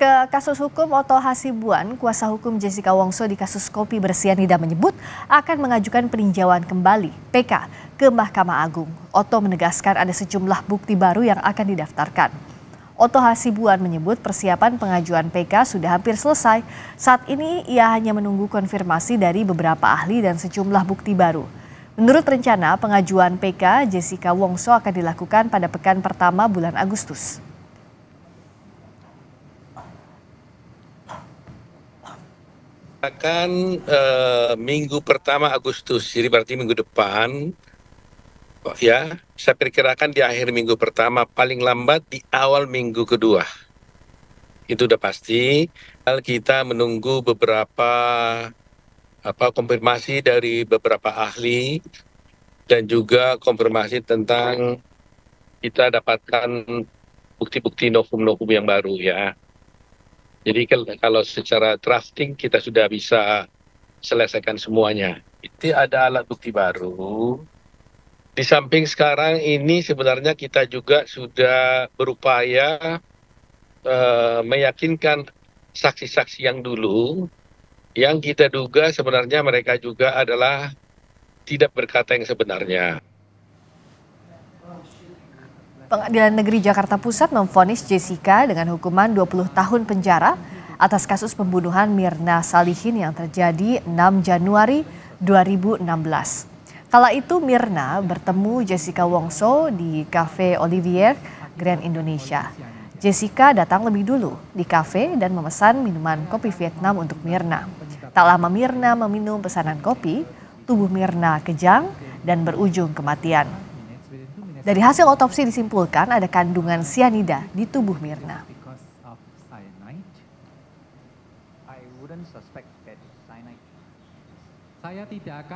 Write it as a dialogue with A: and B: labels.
A: ke kasus hukum Oto Hasibuan, kuasa hukum Jessica Wongso di kasus kopi bersianida menyebut akan mengajukan peninjauan kembali PK ke Mahkamah Agung. Oto menegaskan ada sejumlah bukti baru yang akan didaftarkan. Oto Hasibuan menyebut persiapan pengajuan PK sudah hampir selesai. Saat ini ia hanya menunggu konfirmasi dari beberapa ahli dan sejumlah bukti baru. Menurut rencana pengajuan PK, Jessica Wongso akan dilakukan pada pekan pertama bulan Agustus.
B: akan uh, minggu pertama Agustus, jadi berarti minggu depan, ya, saya perkirakan di akhir minggu pertama, paling lambat di awal minggu kedua. Itu sudah pasti. Kita menunggu beberapa apa konfirmasi dari beberapa ahli dan juga konfirmasi tentang kita dapatkan bukti-bukti novum-novum yang baru ya. Jadi kalau secara drafting kita sudah bisa selesaikan semuanya. Itu ada alat bukti baru. Di samping sekarang ini sebenarnya kita juga sudah berupaya uh, meyakinkan saksi-saksi yang dulu yang kita duga sebenarnya mereka juga adalah tidak berkata yang sebenarnya.
A: Pengadilan Negeri Jakarta Pusat memfonis Jessica dengan hukuman 20 tahun penjara atas kasus pembunuhan Mirna Salihin yang terjadi 6 Januari 2016. Kala itu Mirna bertemu Jessica Wongso di Cafe Olivier Grand Indonesia. Jessica datang lebih dulu di kafe dan memesan minuman kopi Vietnam untuk Mirna. Tak lama Mirna meminum pesanan kopi, tubuh Mirna kejang dan berujung kematian. Dari hasil otopsi disimpulkan ada kandungan sianida di tubuh Mirna.
B: Saya tidak